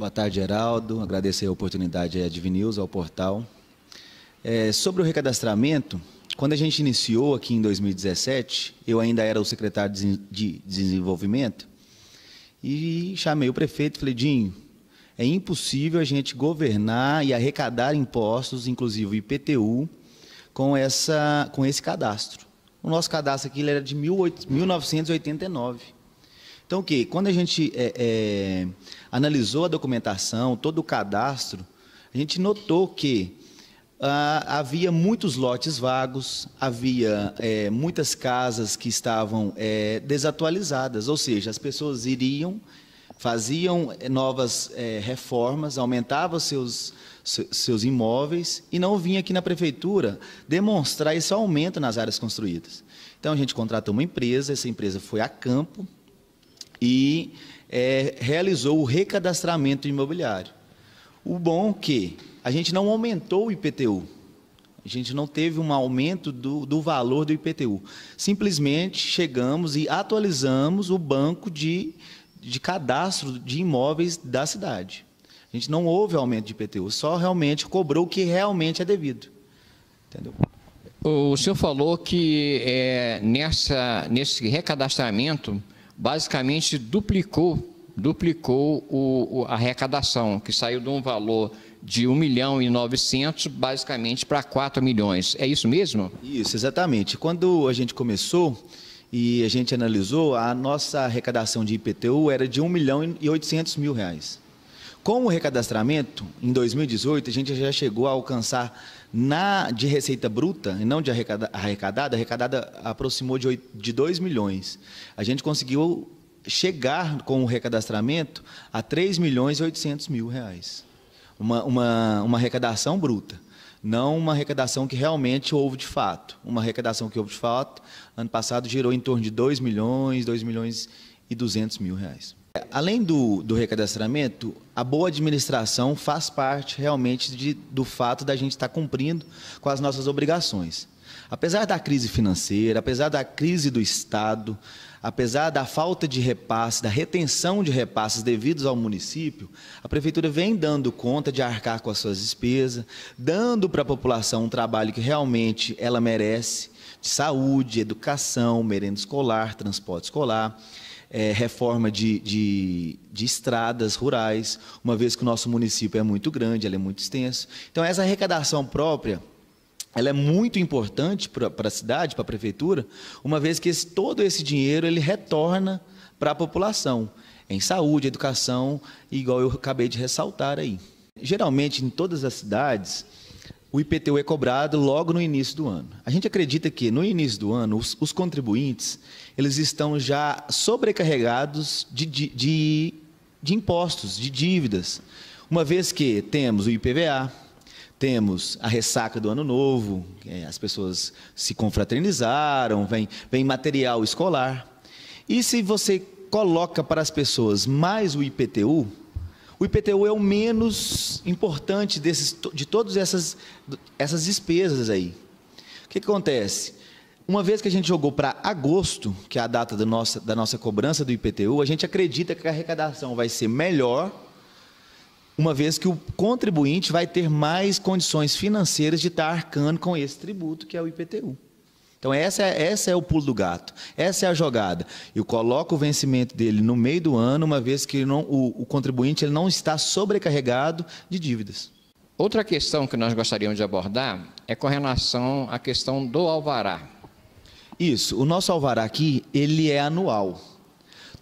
Boa tarde, Geraldo. Agradecer a oportunidade de Advinews, ao portal. É, sobre o recadastramento, quando a gente iniciou aqui em 2017, eu ainda era o secretário de desenvolvimento e chamei o prefeito e falei, Dinho, é impossível a gente governar e arrecadar impostos, inclusive o IPTU, com, essa, com esse cadastro. O nosso cadastro aqui era de 18, 1989. Então, que quando a gente é, é, analisou a documentação, todo o cadastro, a gente notou que ah, havia muitos lotes vagos, havia é, muitas casas que estavam é, desatualizadas, ou seja, as pessoas iriam, faziam é, novas é, reformas, aumentavam seus, seus imóveis e não vinha aqui na prefeitura demonstrar esse aumento nas áreas construídas. Então a gente contratou uma empresa, essa empresa foi a campo, e é, realizou o recadastramento imobiliário. O bom é que a gente não aumentou o IPTU, a gente não teve um aumento do, do valor do IPTU. Simplesmente chegamos e atualizamos o banco de, de cadastro de imóveis da cidade. A gente não houve aumento de IPTU, só realmente cobrou o que realmente é devido. Entendeu? O senhor falou que é, nessa, nesse recadastramento basicamente duplicou, duplicou o, o, a arrecadação, que saiu de um valor de 1 milhão e 900 basicamente para 4 milhões. É isso mesmo? Isso, exatamente. Quando a gente começou e a gente analisou, a nossa arrecadação de IPTU era de 1 milhão e 800 mil reais. Com o recadastramento, em 2018, a gente já chegou a alcançar na de receita bruta, e não de arrecadada, arrecadada aproximou de, 8, de 2 milhões. A gente conseguiu chegar com o recadastramento a 3 milhões e 800 mil reais. Uma, uma, uma arrecadação bruta, não uma arrecadação que realmente houve de fato. Uma arrecadação que houve de fato, ano passado, girou em torno de 2 milhões, 2 milhões e 200 mil reais. Além do, do recadastramento, a boa administração faz parte realmente de, do fato da gente estar cumprindo com as nossas obrigações. Apesar da crise financeira, apesar da crise do Estado, apesar da falta de repasse, da retenção de repasses devidos ao município, a prefeitura vem dando conta de arcar com as suas despesas, dando para a população um trabalho que realmente ela merece, de saúde, educação, merenda escolar, transporte escolar é, reforma de, de, de, estradas rurais, uma vez que o nosso município é muito grande, ele é muito extenso. Então, essa arrecadação própria ela é muito importante para a cidade, para a prefeitura, uma vez que esse, todo esse dinheiro ele retorna para a população, em saúde, educação, igual eu acabei de ressaltar aí. Geralmente, em todas as cidades, o IPTU é cobrado logo no início do ano. A gente acredita que no início do ano os, os contribuintes eles estão já sobrecarregados de, de, de, de, impostos, de dívidas, uma vez que temos o IPVA, temos a ressaca do ano novo, é, as pessoas se confraternizaram, vem, vem material escolar. E se você coloca para as pessoas mais o IPTU, o IPTU é o menos importante desses, de todas essas, essas despesas aí. O que, que acontece? Uma vez que a gente jogou para agosto, que é a data da nossa, da nossa cobrança do IPTU, a gente acredita que a arrecadação vai ser melhor, uma vez que o contribuinte vai ter mais condições financeiras de estar arcando com esse tributo, que é o IPTU. Então, essa é, essa é o pulo do gato, essa é a jogada. Eu coloco o vencimento dele no meio do ano, uma vez que não, o, o contribuinte ele não está sobrecarregado de dívidas. Outra questão que nós gostaríamos de abordar é com relação à questão do alvará. Isso, o nosso alvará aqui, ele é anual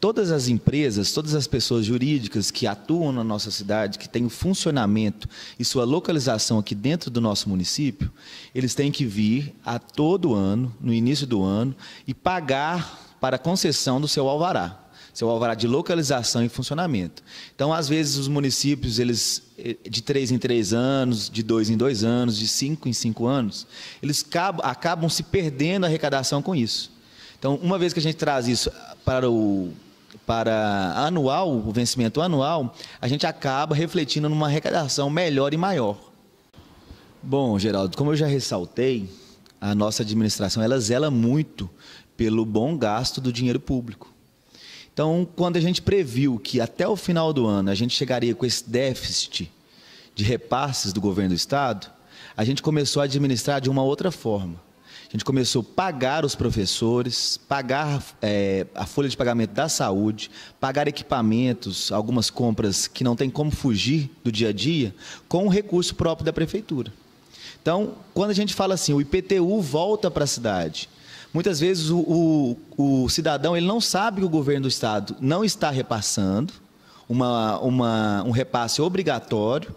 todas as empresas, todas as pessoas jurídicas que atuam na nossa cidade, que têm o funcionamento e sua localização aqui dentro do nosso município, eles têm que vir a todo ano, no início do ano, e pagar para a concessão do seu alvará seu alvará de localização e funcionamento. Então, às vezes, os municípios, eles eh, de três em três anos, de dois em dois anos, de cinco em cinco anos, eles acabam, acabam se perdendo a arrecadação com isso. Então, uma vez que a gente traz isso para o para anual, o vencimento anual, a gente acaba refletindo numa arrecadação melhor e maior. Bom, Geraldo, como eu já ressaltei, a nossa administração ela zela muito pelo bom gasto do dinheiro público. Então, quando a gente previu que até o final do ano a gente chegaria com esse déficit de repasses do governo do estado, a gente começou a administrar de uma outra forma. A gente começou a pagar os professores, pagar é, a folha de pagamento da saúde, pagar equipamentos, algumas compras que não tem como fugir do dia a dia, com o recurso próprio da prefeitura. Então, quando a gente fala assim, o IPTU volta para a cidade, muitas vezes o, o, o cidadão ele não sabe que o governo do estado não está repassando uma, uma, um repasse obrigatório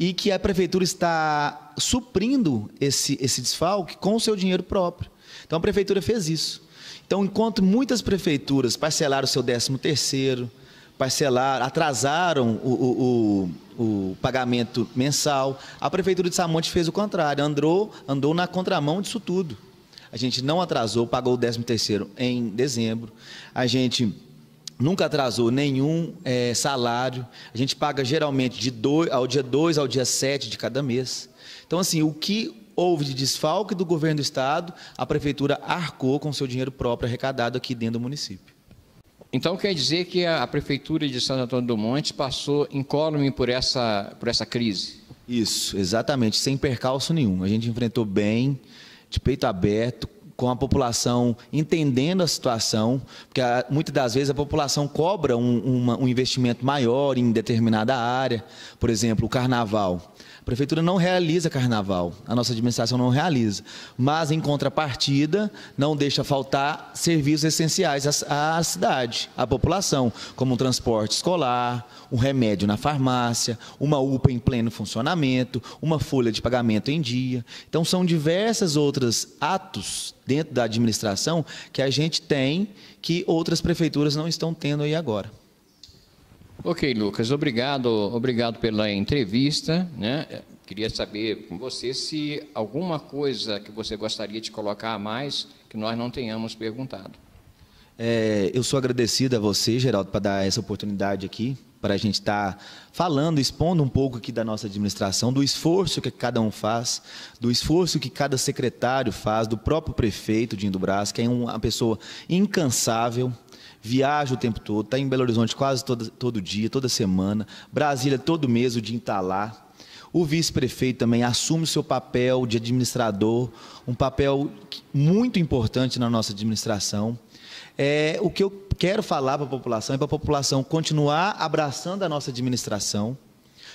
e que a prefeitura está suprindo esse, esse desfalque com o seu dinheiro próprio. Então a prefeitura fez isso. Então, enquanto muitas prefeituras parcelaram o seu 13 terceiro, parcelaram, atrasaram o, o, o, o, pagamento mensal, a prefeitura de Samonte fez o contrário, andou, andou na contramão disso tudo. A gente não atrasou, pagou o 13 terceiro em dezembro. A gente nunca atrasou nenhum é, salário. A gente paga geralmente de dois, ao dia 2 ao dia 7 de cada mês. Então, assim, o que houve de desfalque do governo do estado, a prefeitura arcou com seu dinheiro próprio arrecadado aqui dentro do município. Então quer dizer que a, prefeitura de Santo Antônio do Monte passou incólume por essa, por essa crise? Isso, exatamente, sem percalço nenhum. A gente enfrentou bem, de peito aberto, com a população entendendo a situação, porque ah, muitas das vezes a população cobra um, uma, um investimento maior em determinada área, por exemplo, o carnaval. A prefeitura não realiza carnaval, a nossa administração não realiza, mas em contrapartida não deixa faltar serviços essenciais à, cidade, à população, como um transporte escolar, um remédio na farmácia, uma UPA em pleno funcionamento, uma folha de pagamento em dia. Então são diversas outras atos dentro da administração que a gente tem que outras prefeituras não estão tendo aí agora. Ok, Lucas, obrigado, obrigado pela entrevista. Né? Queria saber com você se alguma coisa que você gostaria de colocar a mais que nós não tenhamos perguntado. É, eu sou agradecido a você, Geraldo, para dar essa oportunidade aqui, para a gente estar tá falando, expondo um pouco aqui da nossa administração, do esforço que cada um faz, do esforço que cada secretário faz, do próprio prefeito de Indubras, que é uma pessoa incansável, viaja o tempo todo, está em Belo Horizonte quase todo, todo dia, toda semana, Brasília todo mês, o dia está lá. O vice-prefeito também assume o seu papel de administrador, um papel muito importante na nossa administração. É, o que eu quero falar para a população é para a população continuar abraçando a nossa administração,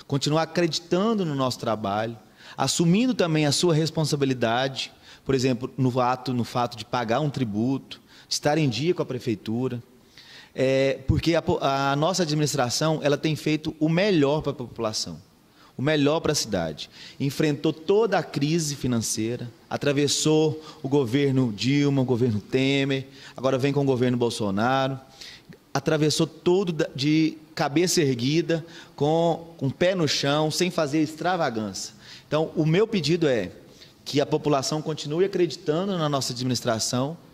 continuar acreditando no nosso trabalho, assumindo também a sua responsabilidade, por exemplo, no ato, no fato de pagar um tributo, de estar em dia com a prefeitura é, porque a, a nossa administração ela tem feito o melhor para a população, o melhor para a cidade. Enfrentou toda a crise financeira, atravessou o governo Dilma, o governo Temer, agora vem com o governo Bolsonaro, atravessou tudo de cabeça erguida, com o pé no chão, sem fazer extravagância. Então, o meu pedido é que a população continue acreditando na nossa administração,